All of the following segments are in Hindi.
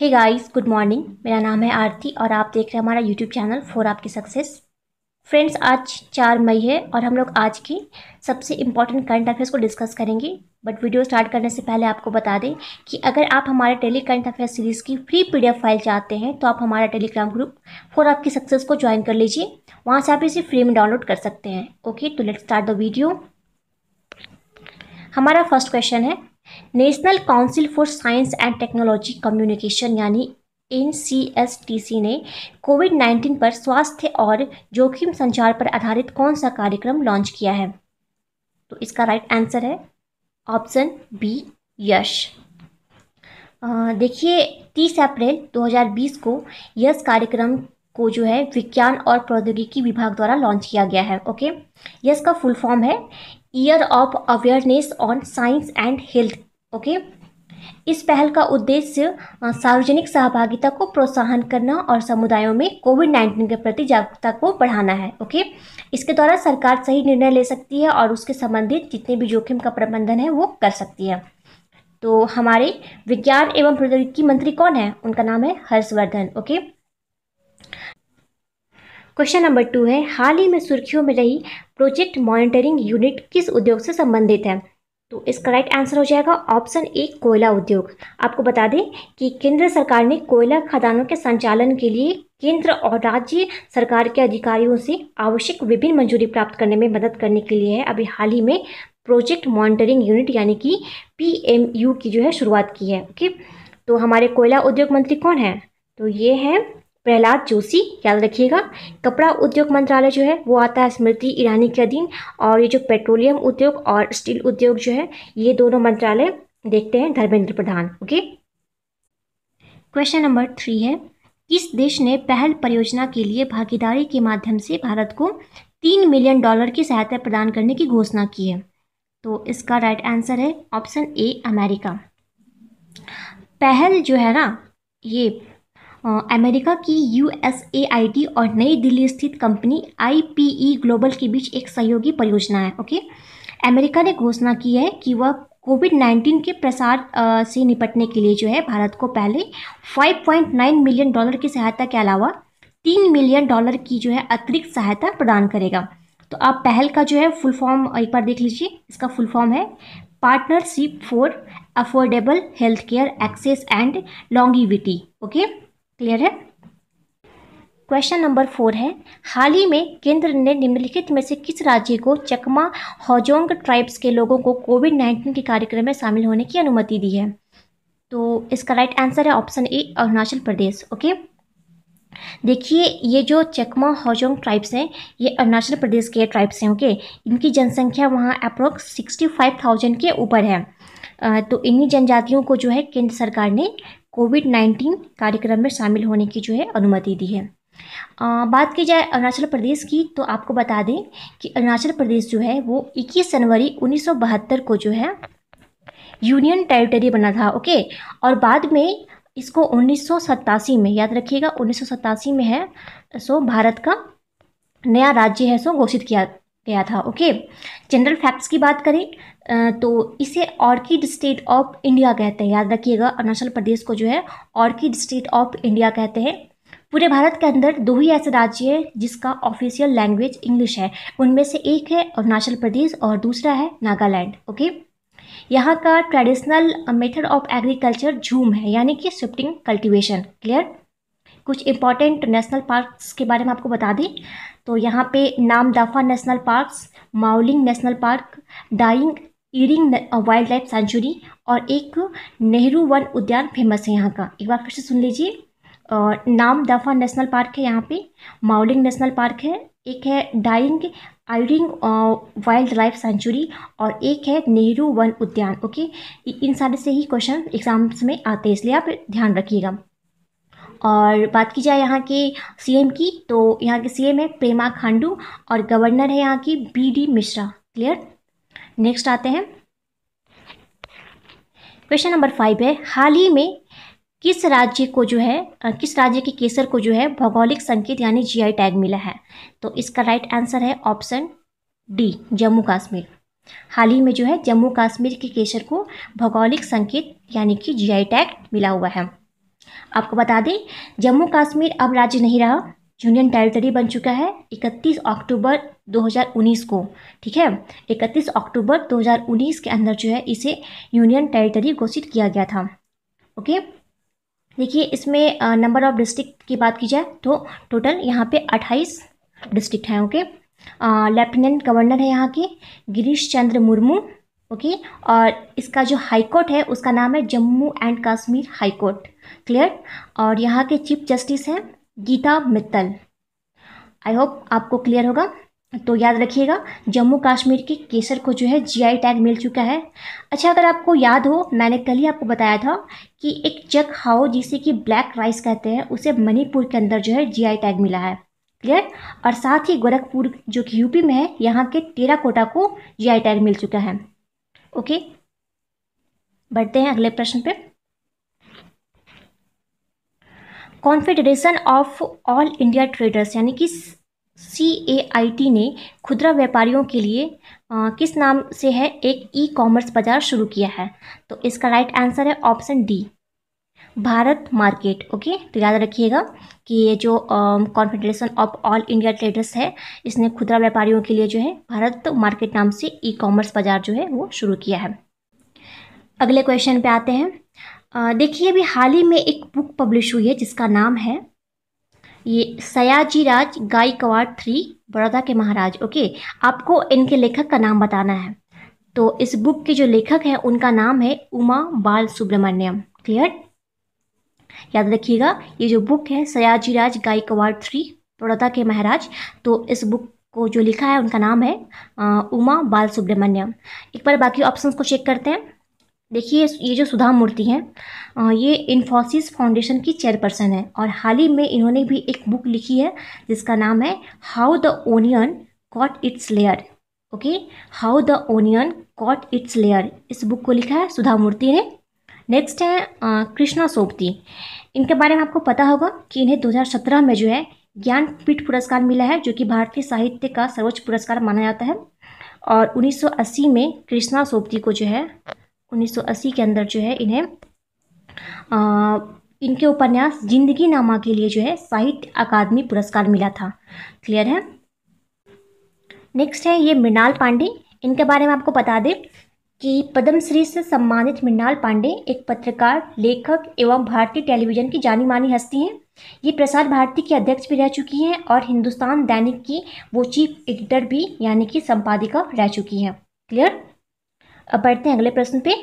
हे गाइस गुड मॉर्निंग मेरा नाम है आरती और आप देख रहे हैं हमारा यूट्यूब चैनल फॉर आपकी सक्सेस फ्रेंड्स आज चार मई है और हम लोग आज की सबसे इम्पॉर्टेंट करंट अफेयर्स को डिस्कस करेंगे बट वीडियो स्टार्ट करने से पहले आपको बता दें कि अगर आप हमारे टेली करंट अफेयर सीरीज़ की फ्री पी फाइल चाहते हैं तो आप हमारा टेलीग्राम ग्रुप फॉर आपकी सक्सेस को ज्वाइन कर लीजिए वहाँ से आप इसे फ्री में डाउनलोड कर सकते हैं ओके तो लेट स्टार्ट द वीडियो हमारा फर्स्ट क्वेश्चन है National Council for Science and Technology Communication यानी एन ने कोविड 19 पर स्वास्थ्य और जोखिम संचार पर आधारित कौन सा कार्यक्रम लॉन्च किया है तो इसका राइट आंसर है ऑप्शन बी यश देखिए 30 अप्रैल 2020 को यश कार्यक्रम को जो है विज्ञान और प्रौद्योगिकी विभाग द्वारा लॉन्च किया गया है ओके यस का फुल फॉर्म है year of awareness on science and health okay इस पहल का उद्देश्य सार्वजनिक सहभागिता को प्रोत्साहन करना और समुदायों में कोविड नाइन्टीन के प्रति जागरूकता को बढ़ाना है ओके इसके द्वारा सरकार सही निर्णय ले सकती है और उसके संबंधित जितने भी जोखिम का प्रबंधन है वो कर सकती है तो हमारे विज्ञान एवं प्रौद्योगिकी मंत्री कौन है उनका नाम है Harshvardhan okay question number two है हाल ही में सुर्खियों में रही प्रोजेक्ट मॉनिटरिंग यूनिट किस उद्योग से संबंधित है तो इसका राइट आंसर हो जाएगा ऑप्शन ए कोयला उद्योग आपको बता दें कि केंद्र सरकार ने कोयला खदानों के संचालन के लिए केंद्र और राज्य सरकार के अधिकारियों से आवश्यक विभिन्न मंजूरी प्राप्त करने में मदद करने के लिए है अभी हाल ही में प्रोजेक्ट मॉनिटरिंग यूनिट यानी कि पीएमयू की जो है शुरुआत की है ओके तो हमारे कोयला उद्योग मंत्री कौन है तो ये हैं प्रहलाद जोशी याद रखिएगा कपड़ा उद्योग मंत्रालय जो है वो आता है स्मृति ईरानी के अधीन और ये जो पेट्रोलियम उद्योग और स्टील उद्योग जो है ये दोनों मंत्रालय देखते हैं Dharmendra Pradhan okay question number three है किस देश ने पहल परियोजना के लिए भागीदारी के माध्यम से भारत को तीन मिलियन डॉलर की सहायता प्रदान करने की घोषणा की है तो इसका राइट आंसर है ऑप्शन ए अमेरिका पहल जो है ना ये अमेरिका की टी और नई दिल्ली स्थित कंपनी ई ग्लोबल e के बीच एक सहयोगी परियोजना है ओके अमेरिका ने घोषणा की है कि वह कोविड 19 के प्रसार से निपटने के लिए जो है भारत को पहले 5.9 मिलियन डॉलर की सहायता के अलावा 3 मिलियन डॉलर की जो है अतिरिक्त सहायता प्रदान करेगा तो आप पहल का जो है फुल फॉर्म एक बार देख लीजिए इसका फुल फॉर्म है partnership for affordable health care access and longevity okay clear है क्वेश्चन नंबर फोर है हाल ही में केंद्र ने निम्नलिखित में से किस राज्य को चकमा हौजोंग ट्राइब्स के लोगों को कोविड नाइन्टीन के कार्यक्रम में शामिल होने की अनुमति दी है तो इसका राइट आंसर है option A Arunachal Pradesh okay देखिए ये जो चकमा हौजोंग ट्राइब्स हैं ये अरुणाचल प्रदेश के ट्राइब्स हैं ओके इनकी जनसंख्या वहाँ अप्रोक्स सिक्सटी फाइव थाउजेंड के ऊपर है तो इन्हीं जनजातियों को जो है केंद्र सरकार ने कोविड नाइन्टीन कार्यक्रम में शामिल होने की जो है अनुमति दी है आ, बात की जाए अरुणाचल प्रदेश की तो आपको बता दें कि अरुणाचल प्रदेश जो है वो 21 जनवरी 1972 को जो है यूनियन टेरिटरी बना था ओके और बाद में इसको उन्नीस में याद रखिएगा उन्नीस में है सो भारत का नया राज्य है सो घोषित किया गया था ओके जनरल फैक्ट्स की बात करें तो इसे ऑर्किड स्टेट ऑफ इंडिया कहते हैं याद रखिएगा अरुणाचल प्रदेश को जो है ऑर्किड स्टेट ऑफ इंडिया कहते हैं पूरे भारत के अंदर दो ही ऐसे राज्य हैं जिसका ऑफिशियल लैंग्वेज इंग्लिश है उनमें से एक है अरुणाचल प्रदेश और दूसरा है नागालैंड ओके यहाँ का ट्रेडिशनल मेथड ऑफ एग्रीकल्चर झूम है यानी कि शिफ्टिंग कल्टिवेशन क्लियर कुछ इंपॉर्टेंट नेशनल पार्क्स के बारे में आपको बता दें तो यहाँ पे Namdapha national parks Mouling national park Daying Ering wildlife sanctuary और एक नेहरू वन उद्यान फेमस है यहाँ का एक बार फिर से सुन लीजिए नाम दफा नेशनल पार्क है यहाँ पे माउलिंग नेशनल पार्क है एक है Daying Ering wildlife sanctuary और एक है नेहरू वन उद्यान ओके इन सारे से ही क्वेश्चन एग्जाम्स में आते हैं इसलिए आप ध्यान रखिएगा और बात की जाए यहाँ के सीएम की तो यहाँ के सीएम है प्रेमा खांडू और गवर्नर है यहाँ की B D Mishra clear next आते हैं क्वेश्चन नंबर फाइव है हाल ही में किस राज्य को जो है किस राज्य के केसर को जो है भौगोलिक संकेत यानी जीआई टैग मिला है तो इसका राइट आंसर है ऑप्शन डी जम्मू कश्मीर हाल ही में जो है जम्मू कश्मीर के केसर को भौगोलिक संकेत यानी कि जीआई टैग मिला हुआ है आपको बता दें जम्मू कश्मीर अब राज्य नहीं रहा यूनियन टेरिटरी बन चुका है 31 अक्टूबर 2019 को ठीक है 31 अक्टूबर 2019 के अंदर जो है इसे यूनियन टेरिटरी घोषित किया गया था ओके देखिए इसमें नंबर ऑफ डिस्ट्रिक्ट की बात की जाए तो टोटल यहाँ पे 28 डिस्ट्रिक्ट हैं ओके लेफ्टिनेंट गवर्नर है यहाँ के गिरीश चंद्र मुर्मू ओके और इसका जो हाईकोर्ट है उसका नाम है Jammu and Kashmir high court clear और यहाँ के चीफ जस्टिस हैं गीता मित्तल आई होप आपको क्लियर होगा तो याद रखिएगा जम्मू कश्मीर के केसर को जो है जीआई टैग मिल चुका है अच्छा अगर आपको याद हो मैंने कल ही आपको बताया था कि एक चक हाओ जिसे कि ब्लैक राइस कहते हैं उसे मणिपुर के अंदर जो है जीआई टैग मिला है क्लियर और साथ ही गोरखपुर जो कि यूपी में है यहाँ के टेराकोटा को जीआई टैग मिल चुका है ओके बढ़ते हैं अगले प्रश्न पर confederation of all India traders यानी कि सी ए आई टी ने खुदरा व्यापारियों के लिए आ, किस नाम से है एक ई कॉमर्स बाजार शुरू किया है तो इसका राइट आंसर है option D Bharat market okay तो याद रखिएगा कि ये जो confederation of all India traders है इसने खुदरा व्यापारियों के लिए जो है भारत मार्केट नाम से ई कॉमर्स बाजार जो है वो शुरू किया है अगले क्वेश्चन पे आते हैं देखिए अभी हाल ही में एक बुक पब्लिश हुई है जिसका नाम है ये सयाजी राज गायकवाड़ थ्री बड़ौदा के महाराज ओके आपको इनके लेखक का नाम बताना है तो इस बुक के जो लेखक हैं उनका नाम है उमा बाल सुब्रमण्यम क्लियर याद रखिएगा ये जो बुक है सयाजी राज गायकवाड़ थ्री बड़ौदा के महाराज तो इस बुक को जो लिखा है उनका नाम है उमा बाल सुब्रमण्यम एक बार बाकी ऑप्शंस को चेक करते हैं देखिए ये जो सुधा मूर्ति हैं ये इन्फोसिस फाउंडेशन की चेयरपर्सन है और हाल ही में इन्होंने भी एक बुक लिखी है जिसका नाम है how the onion got its layer okay how the onion got its layer इस बुक को लिखा है सुधा मूर्ति ने नेक्स्ट है कृष्णा सोपती इनके बारे में आपको पता होगा कि इन्हें 2017 में जो है ज्ञानपीठ पुरस्कार मिला है जो कि भारतीय साहित्य का सर्वोच्च पुरस्कार माना जाता है और 1980 में कृष्णा सोपती को जो है 1980 के अंदर जो है इन्हें आ, इनके उपन्यास जिंदगी नामा के लिए जो है साहित्य अकादमी पुरस्कार मिला था क्लियर है नेक्स्ट है ये मृणाल पांडे इनके बारे में आपको बता दें कि पद्मश्री से सम्मानित मृणाल पांडे एक पत्रकार लेखक एवं भारतीय टेलीविजन की जानी मानी हस्ती हैं ये प्रसार भारती की अध्यक्ष भी रह चुकी हैं और हिंदुस्तान दैनिक की वो चीफ एडिटर भी यानी कि संपादिका रह चुकी हैं क्लियर अब बैठते हैं अगले प्रश्न पे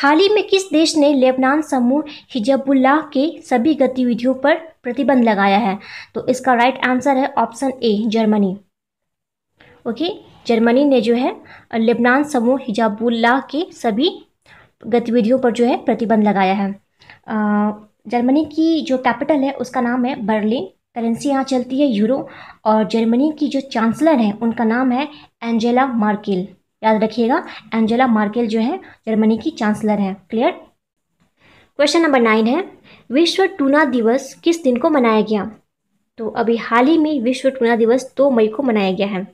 हाल ही में किस देश ने लेबनान समूह हिजबुल्लाह के सभी गतिविधियों पर प्रतिबंध लगाया है तो इसका राइट आंसर है option A Germany okay Germany ने जो है लेबनान समूह हिजाबुल्लाह के सभी गतिविधियों पर जो है प्रतिबंध लगाया है जर्मनी की जो कैपिटल है उसका नाम है बर्लिन करेंसी यहाँ चलती है यूरो और जर्मनी की जो चांसलर हैं उनका नाम है एंजेला मार्केल याद रखिएगा एंजेला मार्केल जो है जर्मनी की चांसलर हैं क्लियर क्वेश्चन नंबर नाइन है विश्व टूना दिवस किस दिन को मनाया गया तो अभी हाल ही में विश्व टूना दिवस दो मई को मनाया गया है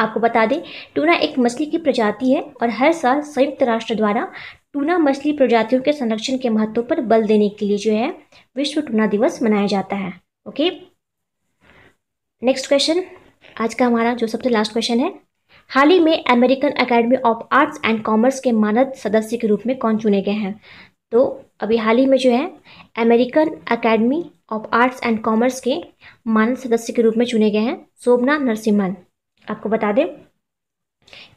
आपको बता दें टूना एक मछली की प्रजाति है और हर साल संयुक्त राष्ट्र द्वारा टूना मछली प्रजातियों के संरक्षण के महत्व पर बल देने के लिए जो है विश्व टूना दिवस मनाया जाता है ओके नेक्स्ट क्वेश्चन आज का हमारा जो सबसे लास्ट क्वेश्चन है हाल ही में American academy of arts and commerce के मानद सदस्य के रूप में कौन चुने गए हैं तो अभी हाल ही में जो है American academy of arts and commerce के मानद सदस्य के रूप में चुने गए हैं शोभना नरसिम्हन आपको बता दें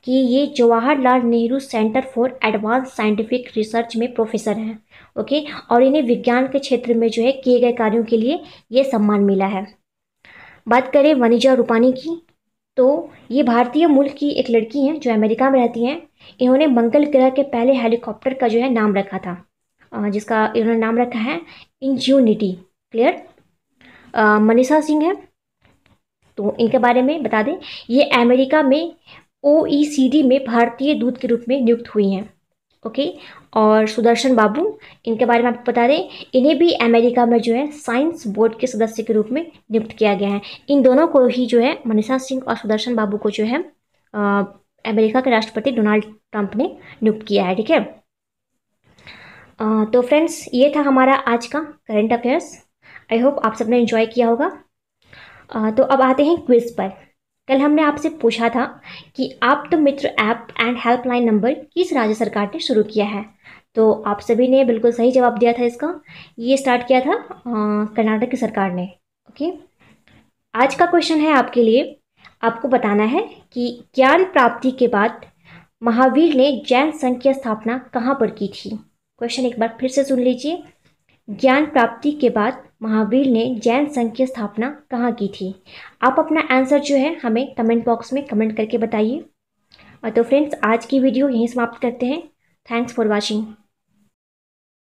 कि ये Jawaharlal Nehru centre for advance scientific research में प्रोफेसर हैं ओके और इन्हें विज्ञान के क्षेत्र में जो है किए गए कार्यों के लिए ये सम्मान मिला है बात करें वनिजा रूपानी की तो ये भारतीय मूल की एक लड़की हैं जो अमेरिका में रहती हैं इन्होंने मंगल ग्रह के पहले हेलीकॉप्टर का जो है नाम रखा था जिसका इन्होंने नाम रखा है इंज्यूनिटी क्लियर मनीषा सिंह है तो इनके बारे में बता दें ये अमेरिका में ओ में भारतीय दूत के रूप में नियुक्त हुई हैं ओके और सुदर्शन बाबू इनके बारे में आपको बता दें इन्हें भी अमेरिका में जो है साइंस बोर्ड के सदस्य के रूप में नियुक्त किया गया है इन दोनों को ही जो है मनीषा सिंह और सुदर्शन बाबू को जो है आ, अमेरिका के राष्ट्रपति डोनाल्ड ट्रंप ने नियुक्त किया है ठीक है तो फ्रेंड्स ये था हमारा आज का करेंट अफेयर्स आई होप आप सबने इन्जॉय किया होगा आ, तो अब आते हैं क्विज़ पर कल हमने आपसे पूछा था कि आप तो Mitra app and helpline number किस राज्य सरकार ने शुरू किया है तो आप सभी ने बिल्कुल सही जवाब दिया था इसका ये स्टार्ट किया था कर्नाटक की सरकार ने ओके आज का क्वेश्चन है आपके लिए आपको बताना है कि ज्ञान प्राप्ति के बाद महावीर ने जैन संघ की स्थापना कहाँ पर की थी क्वेश्चन एक बार फिर से सुन लीजिए ज्ञान प्राप्ति के बाद महावीर ने जैन संघ की स्थापना कहाँ की थी आप अपना आंसर जो है हमें कमेंट बॉक्स में कमेंट करके बताइए और तो फ्रेंड्स आज की वीडियो यहीं समाप्त करते हैं थैंक्स फॉर वॉचिंग